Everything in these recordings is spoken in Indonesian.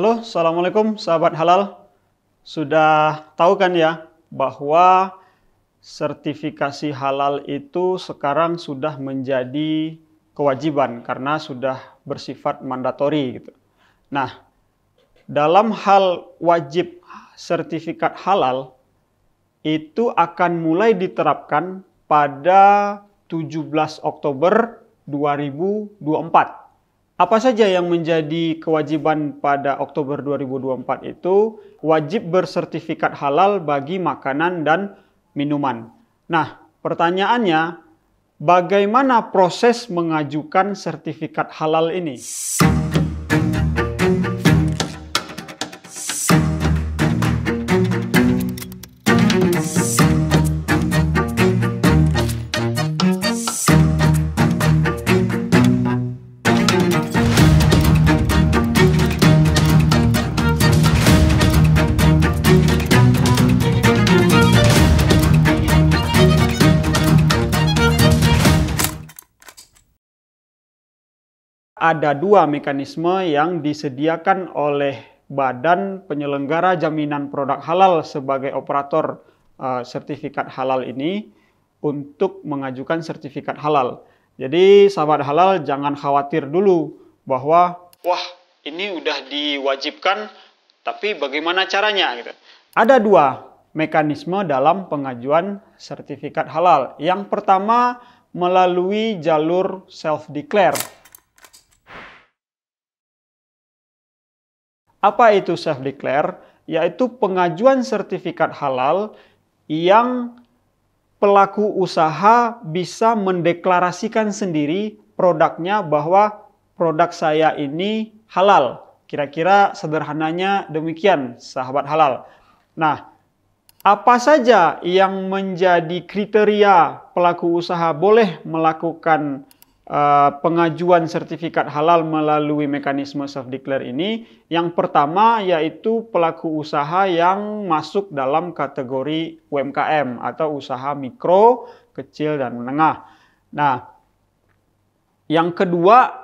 Halo, Assalamualaikum sahabat halal. Sudah tahu kan ya bahwa sertifikasi halal itu sekarang sudah menjadi kewajiban karena sudah bersifat mandatori gitu. Nah, dalam hal wajib sertifikat halal itu akan mulai diterapkan pada 17 Oktober 2024. Apa saja yang menjadi kewajiban pada Oktober 2024 itu wajib bersertifikat halal bagi makanan dan minuman. Nah, pertanyaannya bagaimana proses mengajukan sertifikat halal ini? ada dua mekanisme yang disediakan oleh badan penyelenggara jaminan produk halal sebagai operator uh, sertifikat halal ini untuk mengajukan sertifikat halal. Jadi sahabat halal jangan khawatir dulu bahwa wah ini udah diwajibkan tapi bagaimana caranya gitu. Ada dua mekanisme dalam pengajuan sertifikat halal. Yang pertama melalui jalur self declare Apa itu self declare? Yaitu pengajuan sertifikat halal yang pelaku usaha bisa mendeklarasikan sendiri produknya bahwa produk saya ini halal. Kira-kira sederhananya demikian, sahabat halal. Nah, apa saja yang menjadi kriteria pelaku usaha boleh melakukan Eh, pengajuan sertifikat halal melalui mekanisme self declare ini yang pertama yaitu pelaku usaha yang masuk dalam kategori UMKM atau usaha mikro, kecil dan menengah. Nah, yang kedua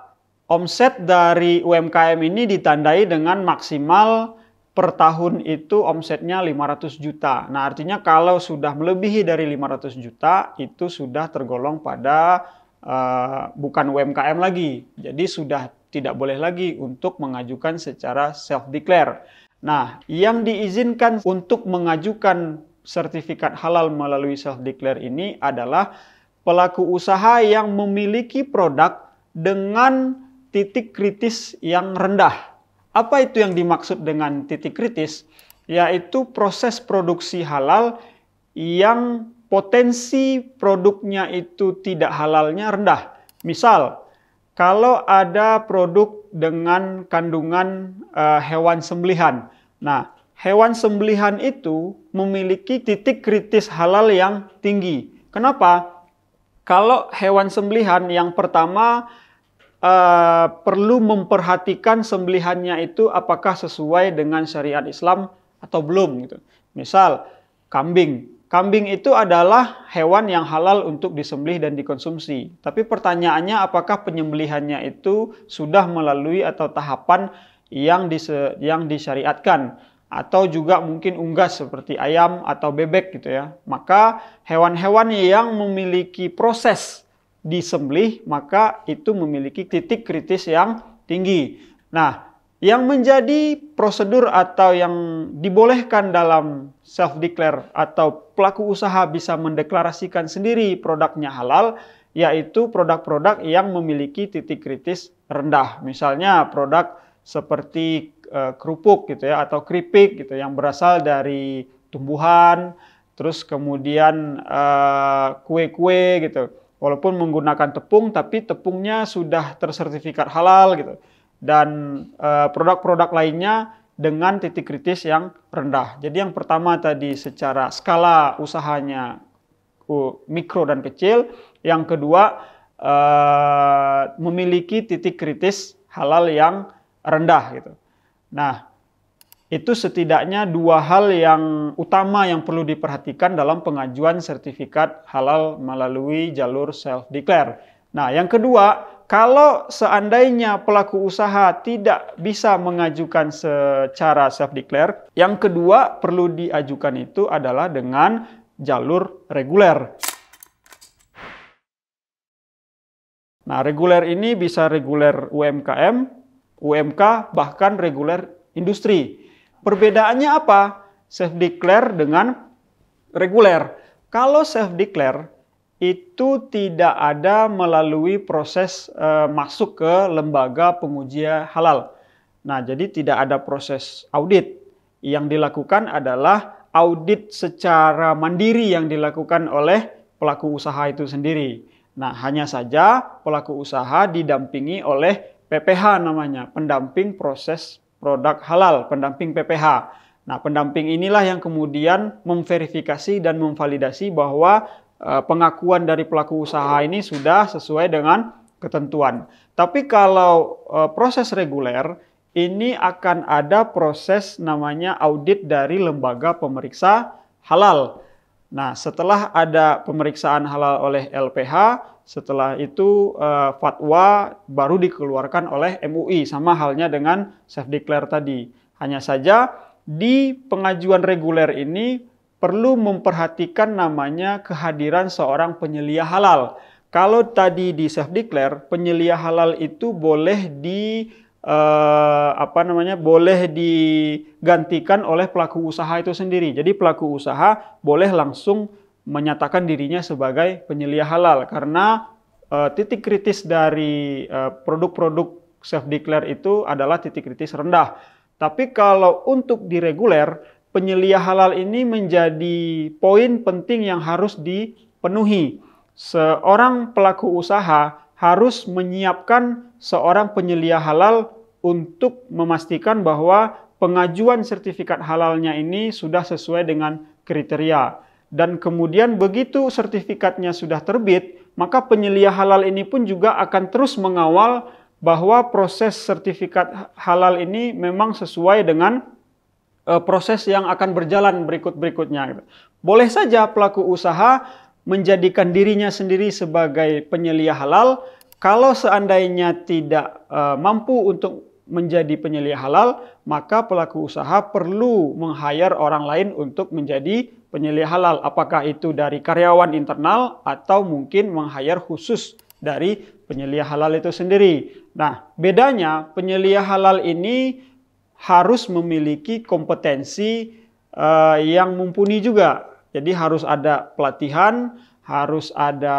omset dari UMKM ini ditandai dengan maksimal per tahun itu omsetnya 500 juta. Nah, artinya kalau sudah melebihi dari 500 juta itu sudah tergolong pada Eh, bukan UMKM lagi. Jadi sudah tidak boleh lagi untuk mengajukan secara self declare. Nah, yang diizinkan untuk mengajukan sertifikat halal melalui self declare ini adalah pelaku usaha yang memiliki produk dengan titik kritis yang rendah. Apa itu yang dimaksud dengan titik kritis? Yaitu proses produksi halal yang potensi produknya itu tidak halalnya rendah. Misal, kalau ada produk dengan kandungan uh, hewan sembelihan. Nah, hewan sembelihan itu memiliki titik kritis halal yang tinggi. Kenapa? Kalau hewan sembelihan yang pertama uh, perlu memperhatikan sembelihannya itu apakah sesuai dengan syariat Islam atau belum gitu. Misal kambing Kambing itu adalah hewan yang halal untuk disembelih dan dikonsumsi. Tapi pertanyaannya apakah penyembelihannya itu sudah melalui atau tahapan yang dise, yang disyariatkan atau juga mungkin unggas seperti ayam atau bebek gitu ya. Maka hewan-hewan yang memiliki proses disembelih maka itu memiliki titik kritis yang tinggi. Nah, yang menjadi prosedur atau yang dibolehkan dalam self-declare atau pelaku usaha bisa mendeklarasikan sendiri produknya halal, yaitu produk-produk yang memiliki titik kritis rendah. Misalnya produk seperti e, kerupuk gitu ya atau keripik gitu yang berasal dari tumbuhan, terus kemudian e, kue-kue gitu. Walaupun menggunakan tepung tapi tepungnya sudah tersertifikat halal gitu dan eh, produk-produk lainnya dengan titik kritis yang rendah. Jadi yang pertama tadi secara skala usahanya mikro dan kecil, yang kedua eh, memiliki titik kritis halal yang rendah gitu. Nah, itu setidaknya dua hal yang utama yang perlu diperhatikan dalam pengajuan sertifikat halal melalui jalur self declare. Nah, yang kedua kalau seandainya pelaku usaha tidak bisa mengajukan secara self-declare, yang kedua perlu diajukan itu adalah dengan jalur reguler. Nah, reguler ini bisa reguler UMKM, UMK, bahkan reguler industri. Perbedaannya apa? Self-declare dengan reguler. Kalau self-declare, itu tidak ada melalui proses e, masuk ke lembaga pengujian halal. Nah, jadi tidak ada proses audit. Yang dilakukan adalah audit secara mandiri yang dilakukan oleh pelaku usaha itu sendiri. Nah, hanya saja pelaku usaha didampingi oleh PPH namanya, pendamping proses produk halal, pendamping PPH. Nah, pendamping inilah yang kemudian memverifikasi dan memvalidasi bahwa Eh, pengakuan dari pelaku usaha ini sudah sesuai dengan ketentuan. Tapi kalau eh, proses reguler ini akan ada proses namanya audit dari lembaga pemeriksa halal. Nah, setelah ada pemeriksaan halal oleh LPH, setelah itu eh, fatwa baru dikeluarkan oleh MUI sama halnya dengan self declare tadi. Hanya saja di pengajuan reguler ini perlu memperhatikan namanya kehadiran seorang penyelia halal. Kalau tadi di self declare, penyelia halal itu boleh di eh, apa namanya? boleh digantikan oleh pelaku usaha itu sendiri. Jadi pelaku usaha boleh langsung menyatakan dirinya sebagai penyelia halal karena eh, titik kritis dari eh, produk-produk eh, self declare itu adalah titik kritis rendah. Tapi kalau untuk di reguler penyelia halal ini menjadi poin penting yang harus dipenuhi. Seorang pelaku usaha harus menyiapkan seorang penyelia halal untuk memastikan bahwa pengajuan sertifikat halalnya ini sudah sesuai dengan kriteria. Dan kemudian begitu sertifikatnya sudah terbit, maka penyelia halal ini pun juga akan terus mengawal bahwa proses sertifikat halal ini memang sesuai dengan Eh, proses yang akan berjalan berikut-berikutnya. Boleh saja pelaku usaha menjadikan dirinya sendiri sebagai penyelia halal kalau seandainya tidak eh, mampu untuk menjadi penyelia halal, maka pelaku usaha perlu menghayar orang lain untuk menjadi penyelia halal. Apakah itu dari karyawan internal atau mungkin menghayar khusus dari penyelia halal itu sendiri. Nah, bedanya penyelia halal ini harus memiliki kompetensi uh, yang mumpuni juga. Jadi harus ada pelatihan, harus ada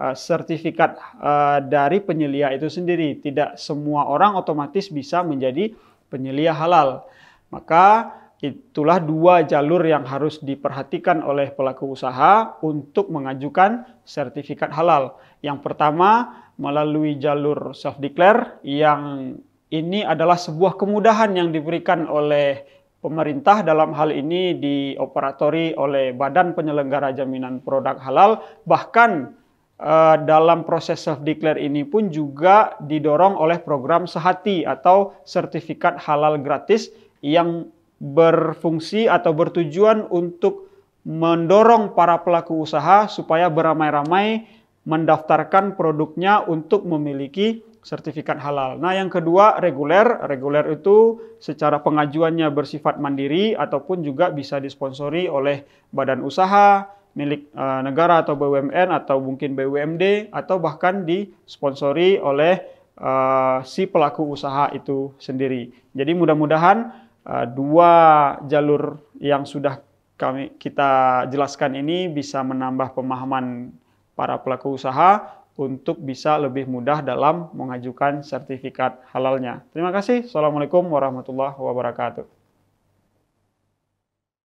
uh, sertifikat uh, dari penyelia itu sendiri. Tidak semua orang otomatis bisa menjadi penyelia halal. Maka itulah dua jalur yang harus diperhatikan oleh pelaku usaha untuk mengajukan sertifikat halal. Yang pertama melalui jalur self declare yang ini adalah sebuah kemudahan yang diberikan oleh pemerintah dalam hal ini dioperatori oleh Badan Penyelenggara Jaminan Produk Halal bahkan eh, dalam proses self declare ini pun juga didorong oleh program sehati atau sertifikat halal gratis yang berfungsi atau bertujuan untuk mendorong para pelaku usaha supaya beramai-ramai mendaftarkan produknya untuk memiliki sertifikat halal. Nah, yang kedua reguler. Reguler itu secara pengajuannya bersifat mandiri ataupun juga bisa disponsori oleh badan usaha milik e, negara atau BUMN atau mungkin BUMD atau bahkan disponsori oleh e, si pelaku usaha itu sendiri. Jadi mudah-mudahan e, dua jalur yang sudah kami kita jelaskan ini bisa menambah pemahaman para pelaku usaha untuk bisa lebih mudah dalam mengajukan sertifikat halalnya. Terima kasih. Assalamualaikum warahmatullahi wabarakatuh.